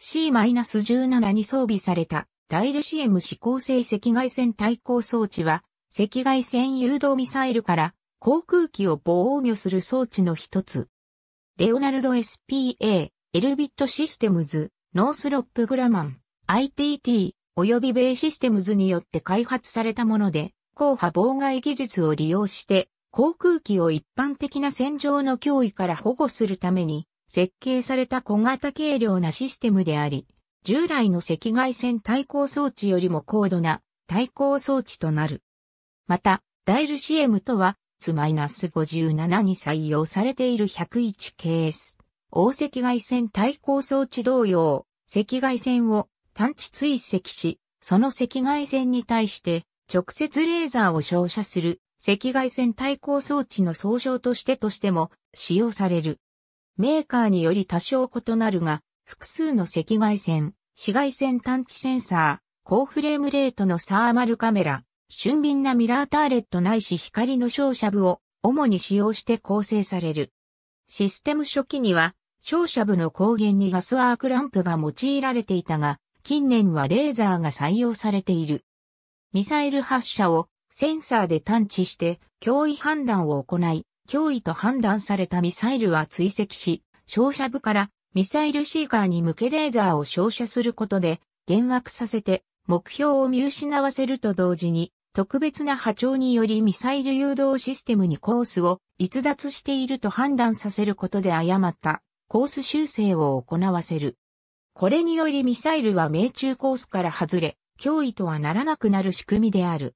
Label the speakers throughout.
Speaker 1: C-17 に装備されたダイルシエム指向性赤外線対抗装置は、赤外線誘導ミサイルから航空機を防御する装置の一つ。レオナルド SPA、エルビットシステムズ、ノースロップグラマン、ITT、及び米システムズによって開発されたもので、硬波妨害技術を利用して、航空機を一般的な戦場の脅威から保護するために、設計された小型軽量なシステムであり、従来の赤外線対抗装置よりも高度な対抗装置となる。また、ダイル CM とは、S-57 に採用されている 101KS、大赤外線対抗装置同様、赤外線を探知追跡し、その赤外線に対して直接レーザーを照射する赤外線対抗装置の総称としてとしても使用される。メーカーにより多少異なるが、複数の赤外線、紫外線探知センサー、高フレームレートのサーマルカメラ、俊敏なミラーターレットないし光の照射部を主に使用して構成される。システム初期には照射部の光源にガスアークランプが用いられていたが、近年はレーザーが採用されている。ミサイル発射をセンサーで探知して脅威判断を行い、脅威と判断されたミサイルは追跡し、照射部からミサイルシーカーに向けレーザーを照射することで、幻惑させて目標を見失わせると同時に、特別な波長によりミサイル誘導システムにコースを逸脱していると判断させることで誤ったコース修正を行わせる。これによりミサイルは命中コースから外れ、脅威とはならなくなる仕組みである。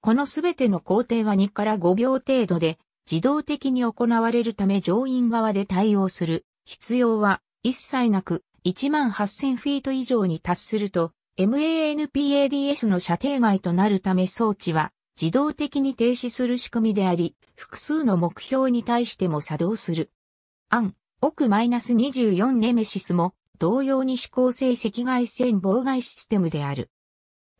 Speaker 1: このすべての工程は2から5秒程度で自動的に行われるため乗員側で対応する必要は一切なく18,000フィート以上に達すると MANPADS の射程外となるため装置は自動的に停止する仕組みであり、複数の目標に対しても作動する。案、奥 -24 ネメシスも同様に指向性赤外線妨害システムである。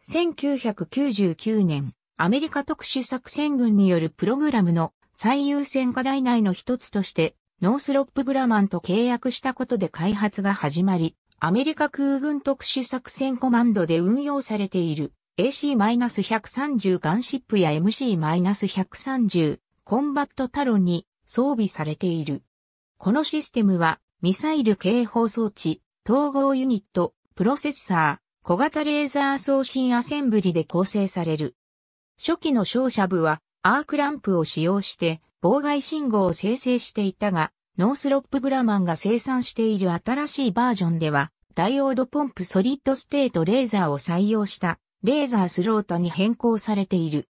Speaker 1: 1999年、アメリカ特殊作戦軍によるプログラムの最優先課題内の一つとして、ノースロップ・グラマンと契約したことで開発が始まり、アメリカ空軍特殊作戦コマンドで運用されている AC-130 ガンシップや MC-130 コンバットタロンに装備されている。このシステムはミサイル警報装置、統合ユニット、プロセッサー、小型レーザー送信アセンブリで構成される。初期の商社部はアークランプを使用して妨害信号を生成していたが、ノースロップグラマンが生産している新しいバージョンでは、ダイオードポンプソリッドステートレーザーを採用したレーザースロートに変更されている。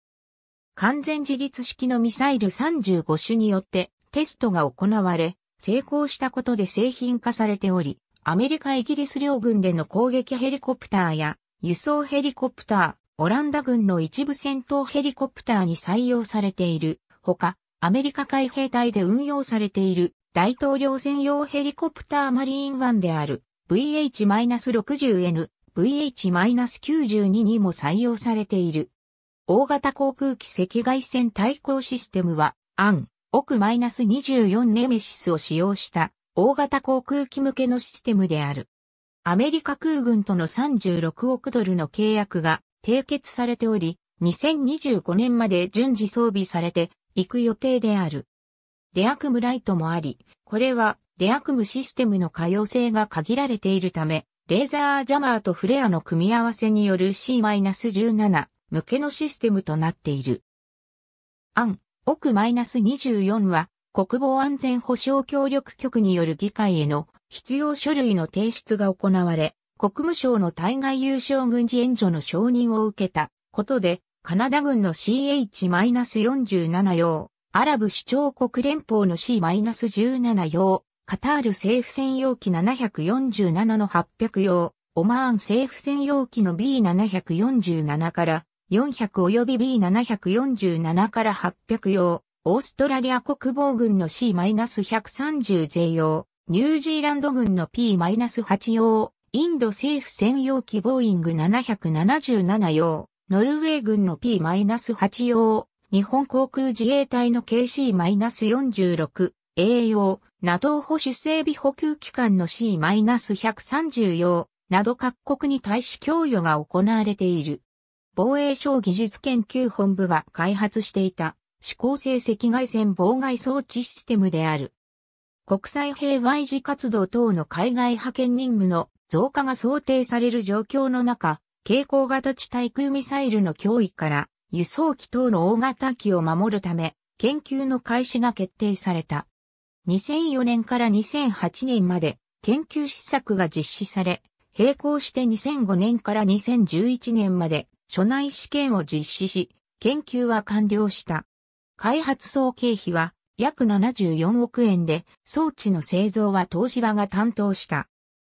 Speaker 1: 完全自立式のミサイル35種によってテストが行われ、成功したことで製品化されており、アメリカイギリス両軍での攻撃ヘリコプターや輸送ヘリコプター、オランダ軍の一部戦闘ヘリコプターに採用されているほか、アメリカ海兵隊で運用されている大統領専用ヘリコプターマリーン1である VH-60N、VH-92 にも採用されている。大型航空機赤外線対抗システムは、アン、奥 -24 ネメシスを使用した大型航空機向けのシステムである。アメリカ空軍との36億ドルの契約が締結されており、2025年まで順次装備されていく予定である。レアクムライトもあり、これはレアクムシステムの可用性が限られているため、レーザージャマーとフレアの組み合わせによる C-17 向けのシステムとなっている。案、奥 -24 は国防安全保障協力局による議会への必要書類の提出が行われ、国務省の対外優勝軍事援助の承認を受けたことで、カナダ軍の CH-47 用、アラブ首長国連邦の C-17 用、カタール政府専用機747の800用、オマーン政府専用機の B747 から400及び B747 から800用、オーストラリア国防軍の C-130J 用、ニュージーランド軍の P-8 用、インド政府専用機ボーイング777用、ノルウェー軍の P-8 用、日本航空自衛隊の KC-46、A 用、NATO 保守整備補給機関の C-130 用、など各国に対し供与が行われている。防衛省技術研究本部が開発していた、指向性赤外線妨害装置システムである。国際平和維持活動等の海外派遣任務の増加が想定される状況の中、蛍光型地対空ミサイルの脅威から輸送機等の大型機を守るため、研究の開始が決定された。2004年から2008年まで研究施策が実施され、並行して2005年から2011年まで所内試験を実施し、研究は完了した。開発総経費は約74億円で、装置の製造は東芝が担当した。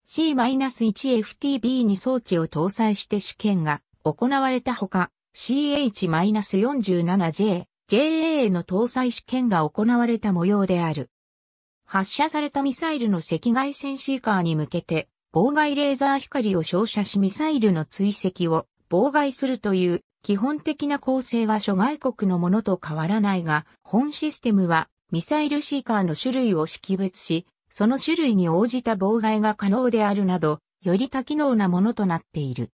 Speaker 1: C-1FTB に装置を搭載して試験が行われたほか、CH-47J、JA の搭載試験が行われた模様である。発射されたミサイルの赤外線シーカーに向けて、妨害レーザー光を照射しミサイルの追跡を妨害するという基本的な構成は諸外国のものと変わらないが、本システムはミサイルシーカーの種類を識別し、その種類に応じた妨害が可能であるなど、より多機能なものとなっている。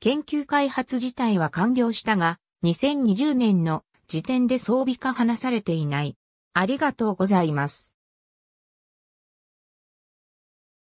Speaker 1: 研究開発自体は完了したが、2020年の時点で装備化話されていない。ありがとうございます。